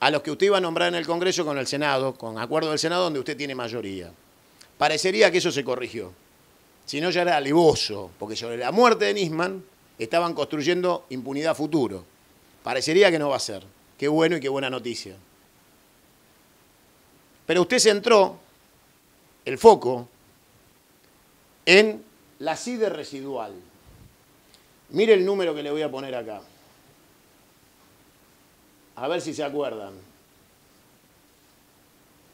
[SPEAKER 1] a los que usted iba a nombrar en el Congreso con el Senado, con acuerdo del Senado donde usted tiene mayoría. Parecería que eso se corrigió si no ya era alevoso, porque sobre la muerte de Nisman estaban construyendo impunidad futuro. Parecería que no va a ser. Qué bueno y qué buena noticia. Pero usted centró el foco en la CIDE residual. Mire el número que le voy a poner acá. A ver si se acuerdan.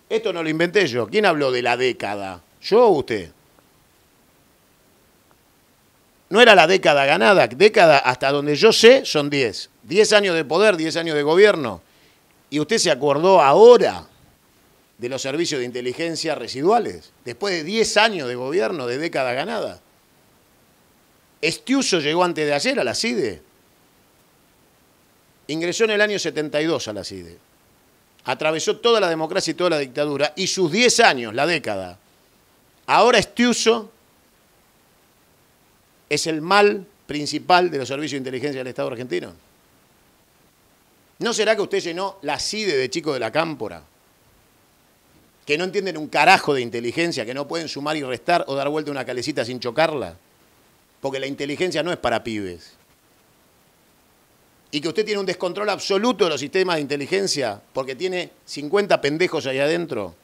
[SPEAKER 1] Esto no lo inventé yo. ¿Quién habló de la década? ¿Yo o usted? no era la década ganada, década hasta donde yo sé son 10. 10 años de poder, 10 años de gobierno. Y usted se acordó ahora de los servicios de inteligencia residuales, después de 10 años de gobierno, de década ganada. Estiuso llegó antes de ayer a la CIDE. Ingresó en el año 72 a la CIDE. Atravesó toda la democracia y toda la dictadura y sus 10 años, la década. Ahora Estiuso es el mal principal de los servicios de inteligencia del Estado argentino? ¿No será que usted llenó la CIDE de chico de la cámpora? Que no entienden un carajo de inteligencia, que no pueden sumar y restar o dar vuelta una calecita sin chocarla. Porque la inteligencia no es para pibes. Y que usted tiene un descontrol absoluto de los sistemas de inteligencia porque tiene 50 pendejos allá adentro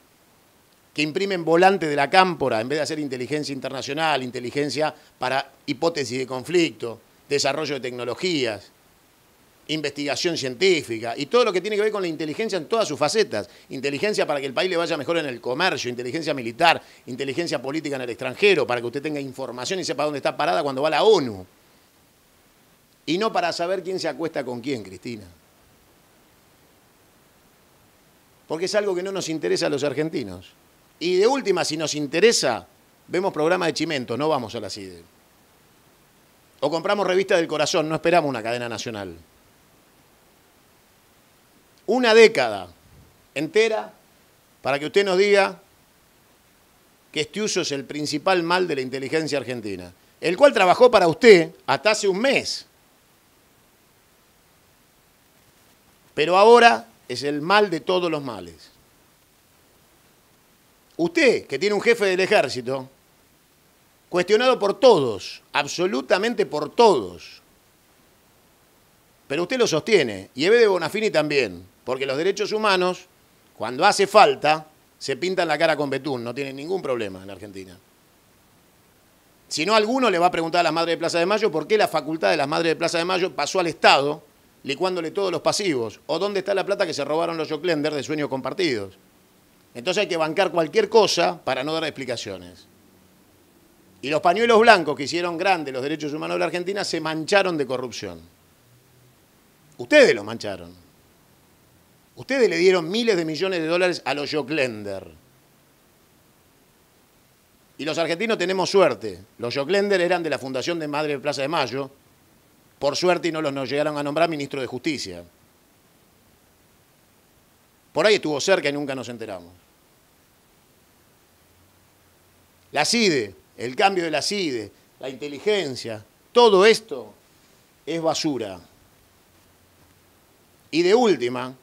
[SPEAKER 1] que imprimen volante de la cámpora en vez de hacer inteligencia internacional, inteligencia para hipótesis de conflicto, desarrollo de tecnologías, investigación científica y todo lo que tiene que ver con la inteligencia en todas sus facetas. Inteligencia para que el país le vaya mejor en el comercio, inteligencia militar, inteligencia política en el extranjero, para que usted tenga información y sepa dónde está parada cuando va a la ONU. Y no para saber quién se acuesta con quién, Cristina. Porque es algo que no nos interesa a los argentinos. Y de última, si nos interesa, vemos programa de Chimento, no vamos a la CIDE. O compramos revista del corazón, no esperamos una cadena nacional. Una década entera para que usted nos diga que este uso es el principal mal de la inteligencia argentina, el cual trabajó para usted hasta hace un mes. Pero ahora es el mal de todos los males. Usted, que tiene un jefe del ejército, cuestionado por todos, absolutamente por todos, pero usted lo sostiene, y Eve de Bonafini también, porque los derechos humanos, cuando hace falta, se pintan la cara con betún, no tienen ningún problema en Argentina. Si no, alguno le va a preguntar a las madres de Plaza de Mayo por qué la facultad de las madres de Plaza de Mayo pasó al Estado licuándole todos los pasivos, o dónde está la plata que se robaron los Joclender de sueños compartidos. Entonces hay que bancar cualquier cosa para no dar explicaciones. Y los pañuelos blancos que hicieron grandes los derechos humanos de la Argentina se mancharon de corrupción. Ustedes los mancharon. Ustedes le dieron miles de millones de dólares a los Joclender. Y los argentinos tenemos suerte. Los Joclender eran de la Fundación de Madre de Plaza de Mayo. Por suerte y no los nos llegaron a nombrar ministro de Justicia. Por ahí estuvo cerca y nunca nos enteramos. La CIDE, el cambio de la CIDE, la inteligencia, todo esto es basura. Y de última,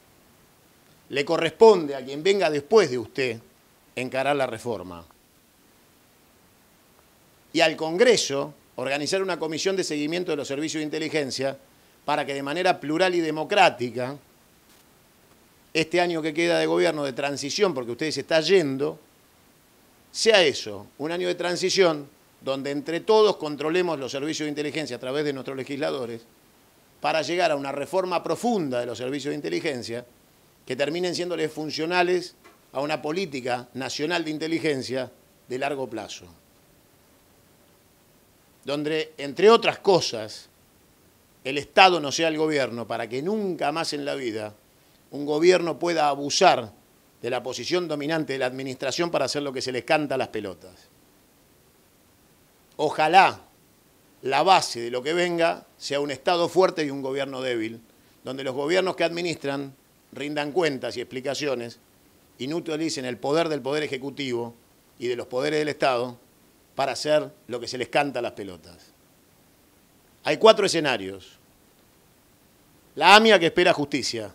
[SPEAKER 1] le corresponde a quien venga después de usted encarar la reforma. Y al Congreso organizar una comisión de seguimiento de los servicios de inteligencia para que de manera plural y democrática este año que queda de gobierno de transición, porque ustedes se está yendo, sea eso, un año de transición donde entre todos controlemos los servicios de inteligencia a través de nuestros legisladores, para llegar a una reforma profunda de los servicios de inteligencia que terminen siéndoles funcionales a una política nacional de inteligencia de largo plazo. Donde, entre otras cosas, el Estado no sea el gobierno para que nunca más en la vida un gobierno pueda abusar de la posición dominante de la administración para hacer lo que se les canta a las pelotas. Ojalá la base de lo que venga sea un Estado fuerte y un gobierno débil, donde los gobiernos que administran rindan cuentas y explicaciones y no utilicen el poder del Poder Ejecutivo y de los poderes del Estado para hacer lo que se les canta a las pelotas. Hay cuatro escenarios. La AMIA que espera justicia.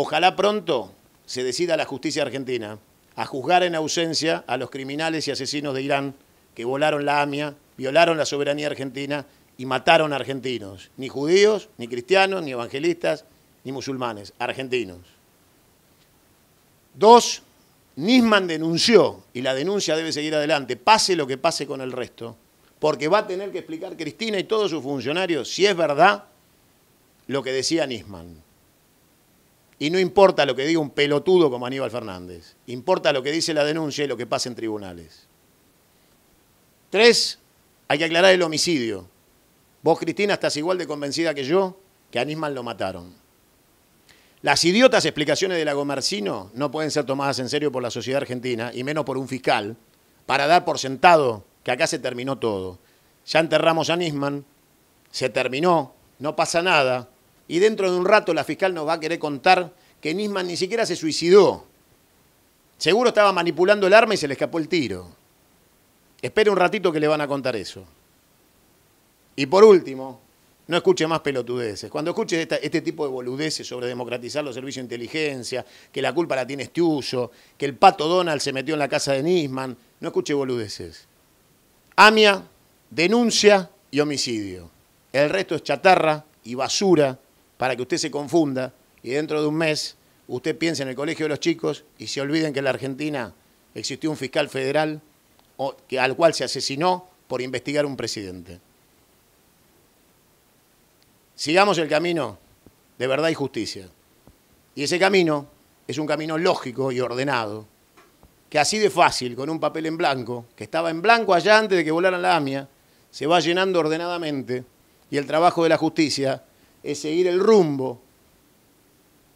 [SPEAKER 1] Ojalá pronto se decida la justicia argentina a juzgar en ausencia a los criminales y asesinos de Irán que volaron la AMIA, violaron la soberanía argentina y mataron a argentinos, ni judíos, ni cristianos, ni evangelistas, ni musulmanes, argentinos. Dos, Nisman denunció, y la denuncia debe seguir adelante, pase lo que pase con el resto, porque va a tener que explicar Cristina y todos sus funcionarios si es verdad lo que decía Nisman. Y no importa lo que diga un pelotudo como Aníbal Fernández, importa lo que dice la denuncia y lo que pasa en tribunales. Tres, hay que aclarar el homicidio. Vos, Cristina, estás igual de convencida que yo que a Nisman lo mataron. Las idiotas explicaciones de gomercino no pueden ser tomadas en serio por la sociedad argentina, y menos por un fiscal, para dar por sentado que acá se terminó todo. Ya enterramos a Nisman, se terminó, no pasa nada, y dentro de un rato la fiscal nos va a querer contar que Nisman ni siquiera se suicidó. Seguro estaba manipulando el arma y se le escapó el tiro. Espere un ratito que le van a contar eso. Y por último, no escuche más pelotudeces. Cuando escuche este tipo de boludeces sobre democratizar los servicios de inteligencia, que la culpa la tiene uso que el pato Donald se metió en la casa de Nisman, no escuche boludeces. Amia, denuncia y homicidio. El resto es chatarra y basura para que usted se confunda y dentro de un mes usted piense en el colegio de los chicos y se olviden que en la Argentina existió un fiscal federal o, que, al cual se asesinó por investigar un presidente. Sigamos el camino de verdad y justicia. Y ese camino es un camino lógico y ordenado, que así de fácil, con un papel en blanco, que estaba en blanco allá antes de que volaran la AMIA, se va llenando ordenadamente y el trabajo de la justicia es seguir el rumbo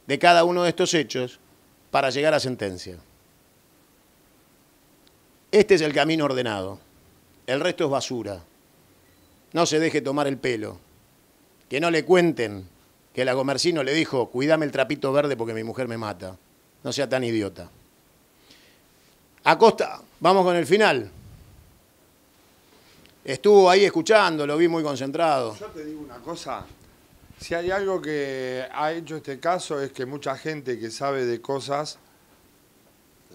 [SPEAKER 1] de cada uno de estos hechos para llegar a sentencia. Este es el camino ordenado. El resto es basura. No se deje tomar el pelo. Que no le cuenten que la Gomercino le dijo, cuídame el trapito verde porque mi mujer me mata. No sea tan idiota. Acosta, vamos con el final. Estuvo ahí escuchando, lo vi muy concentrado.
[SPEAKER 2] Yo te digo una cosa, si hay algo que ha hecho este caso es que mucha gente que sabe de cosas,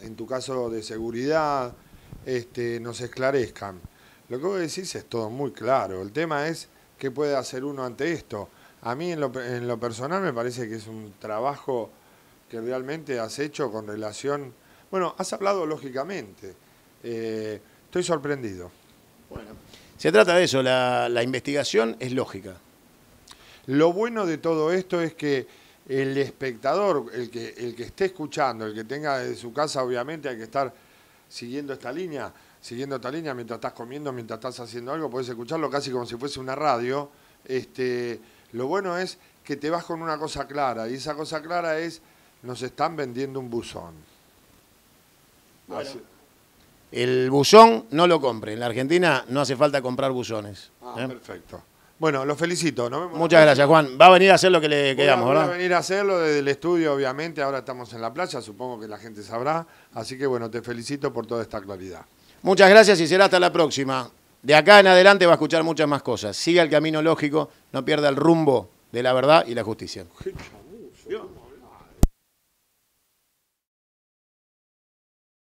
[SPEAKER 2] en tu caso de seguridad, este, nos esclarezcan. Lo que vos decís es todo muy claro. El tema es qué puede hacer uno ante esto. A mí en lo, personal me parece que es un trabajo que realmente has hecho con relación... Bueno, has hablado lógicamente. Eh, estoy sorprendido. Bueno, se trata de eso. la investigación es lógica. Lo bueno de todo esto es que el espectador, el que, el que esté escuchando, el que tenga de su casa, obviamente hay que estar siguiendo esta línea, siguiendo esta línea mientras estás comiendo, mientras estás haciendo algo, puedes escucharlo casi como si fuese una radio. Este, lo bueno es que te vas con una cosa clara, y esa cosa clara es,
[SPEAKER 1] nos están vendiendo un buzón. El buzón no lo compre. En la Argentina no hace falta comprar buzones. Ah, ¿eh? perfecto. Bueno, los felicito. Muchas gracias, Juan. Va a venir a hacer lo que le quedamos, ¿verdad? Va a
[SPEAKER 2] venir a hacerlo desde el estudio, obviamente. Ahora estamos en la playa, supongo que la gente sabrá. Así que, bueno, te felicito por toda esta claridad.
[SPEAKER 1] Muchas gracias y será hasta la próxima. De acá en adelante va a escuchar muchas más cosas. Siga el camino lógico, no pierda el rumbo de la verdad y la justicia.